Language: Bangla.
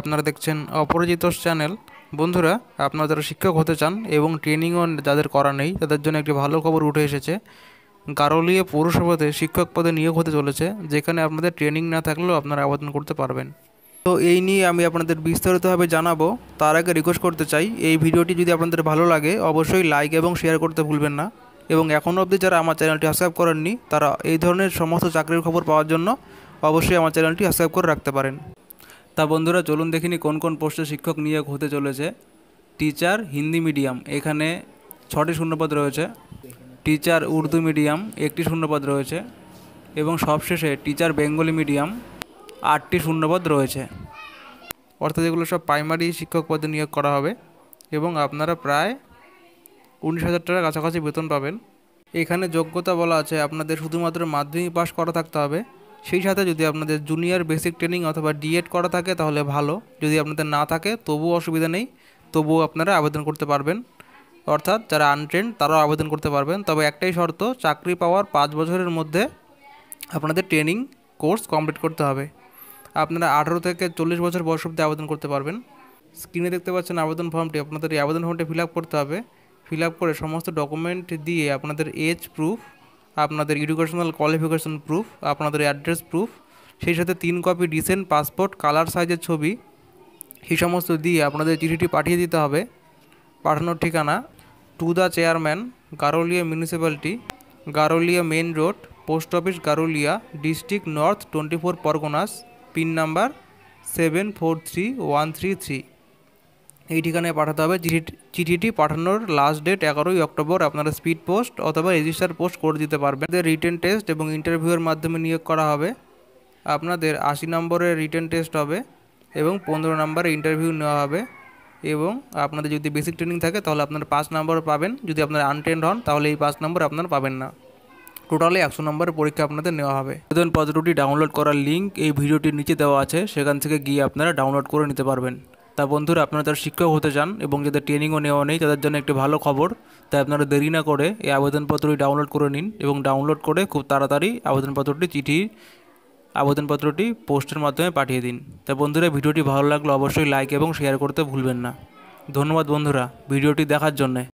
আপনারা দেখছেন অপরাজিত চ্যানেল বন্ধুরা আপনারা যারা শিক্ষক হতে চান এবং ট্রেনিংও যাদের করা নেই তাদের জন্য একটি ভালো খবর উঠে এসেছে গারোলিয়া পৌরসভাতে শিক্ষক পদে নিয়োগ হতে চলেছে যেখানে আপনাদের ট্রেনিং না থাকলেও আপনারা আবেদন করতে পারবেন তো এই নিয়ে আমি আপনাদের বিস্তারিতভাবে জানাবো তার আগে রিকোয়েস্ট করতে চাই এই ভিডিওটি যদি আপনাদের ভালো লাগে অবশ্যই লাইক এবং শেয়ার করতে ভুলবেন না এবং এখনও অবধি যারা আমার চ্যানেলটি সাবস্ক্রাইব করেননি তারা এই ধরনের সমস্ত চাকরির খবর পাওয়ার জন্য অবশ্যই আমার চ্যানেলটি সাবস্ক্রাইব করে রাখতে পারেন তা বন্ধুরা চলুন দেখিনি কোন কোন পোস্টে শিক্ষক নিয়োগ হতে চলেছে টিচার হিন্দি মিডিয়াম এখানে ছটি শূন্যপদ রয়েছে টিচার উর্দু মিডিয়াম একটি শূন্যপদ রয়েছে এবং সবশেষে টিচার বেঙ্গলি মিডিয়াম আটটি শূন্যপদ রয়েছে অর্থাৎ এগুলো সব প্রাইমারি শিক্ষক পদে নিয়োগ করা হবে এবং আপনারা প্রায় উনিশ হাজার টাকার কাছাকাছি বেতন পাবেন এখানে যোগ্যতা বলা আছে আপনাদের শুধুমাত্র মাধ্যমিক পাশ করা থাকতে হবে সেই সাথে যদি আপনাদের জুনিয়র বেসিক ট্রেনিং অথবা ডিএড করা থাকে তাহলে ভালো যদি আপনাদের না থাকে তবুও অসুবিধা নেই তবুও আপনারা আবেদন করতে পারবেন অর্থাৎ যারা আনট্রেন্ড তারাও আবেদন করতে পারবেন তবে একটাই শর্ত চাকরি পাওয়ার পাঁচ বছরের মধ্যে আপনাদের ট্রেনিং কোর্স কমপ্লিট করতে হবে আপনারা আঠেরো থেকে চল্লিশ বছর বয়স অব্দি আবেদন করতে পারবেন স্ক্রিনে দেখতে পাচ্ছেন আবেদন ফর্মটি আপনাদের এই আবেদন ফর্মটি ফিল করতে হবে ফিল করে সমস্ত ডকুমেন্ট দিয়ে আপনাদের এজ প্রুফ আপনাদের এডুকেশনাল কোয়ালিফিকেশন প্রুফ আপনাদের অ্যাড্রেস প্রুফ সেই সাথে তিন কপি ডিসেন্ট পাসপোর্ট কালার সাইজের ছবি সেই সমস্ত দিয়ে আপনাদের চিঠিটি পাঠিয়ে দিতে হবে পাঠানোর ঠিকানা to the chairman Garulia municipality Garulia main road post office Garulia district north twenty four Parganas pin number seven four three one three three এই ঠিকানায় পাঠাতে হবে চিঠিটি পাঠানোর লাস্ট ডেট এগারোই অক্টোবর আপনারা স্পিড পোস্ট অথবা রেজিস্টার পোস্ট করে দিতে পারবেন রিটেন টেস্ট এবং ইন্টারভিউয়ের মাধ্যমে নিয়োগ করা হবে আপনাদের আশি নম্বরের রিটেন টেস্ট হবে এবং পনেরো নম্বরে ইন্টারভিউ নেওয়া হবে এবং আপনাদের যদি বেসিক ট্রেনিং থাকে তাহলে আপনারা পাঁচ নম্বর পাবেন যদি আপনারা আনটেন্ড হন তাহলে এই পাঁচ নম্বর আপনারা পাবেন না টোটালি একশো নম্বরের পরীক্ষা আপনাদের নেওয়া হবে আবেদন পদ্ধতিটি ডাউনলোড করার লিঙ্ক এই ভিডিওটির নিচে দেওয়া আছে সেখান থেকে গিয়ে আপনারা ডাউনলোড করে নিতে পারবেন তা বন্ধুরা আপনারা যারা শিক্ষক হতে চান এবং যাদের ট্রেনিংও নেওয়া নেই তাদের জন্য একটি ভালো খবর তাই আপনারা দেরি না করে এই আবেদনপত্রটি ডাউনলোড করে নিন এবং ডাউনলোড করে খুব তাড়াতাড়ি আবেদনপত্রটি চিঠি আবেদনপত্রটি পোস্টের মাধ্যমে পাঠিয়ে দিন তা বন্ধুরা ভিডিওটি ভালো লাগলে অবশ্যই লাইক এবং শেয়ার করতে ভুলবেন না ধন্যবাদ বন্ধুরা ভিডিওটি দেখার জন্যে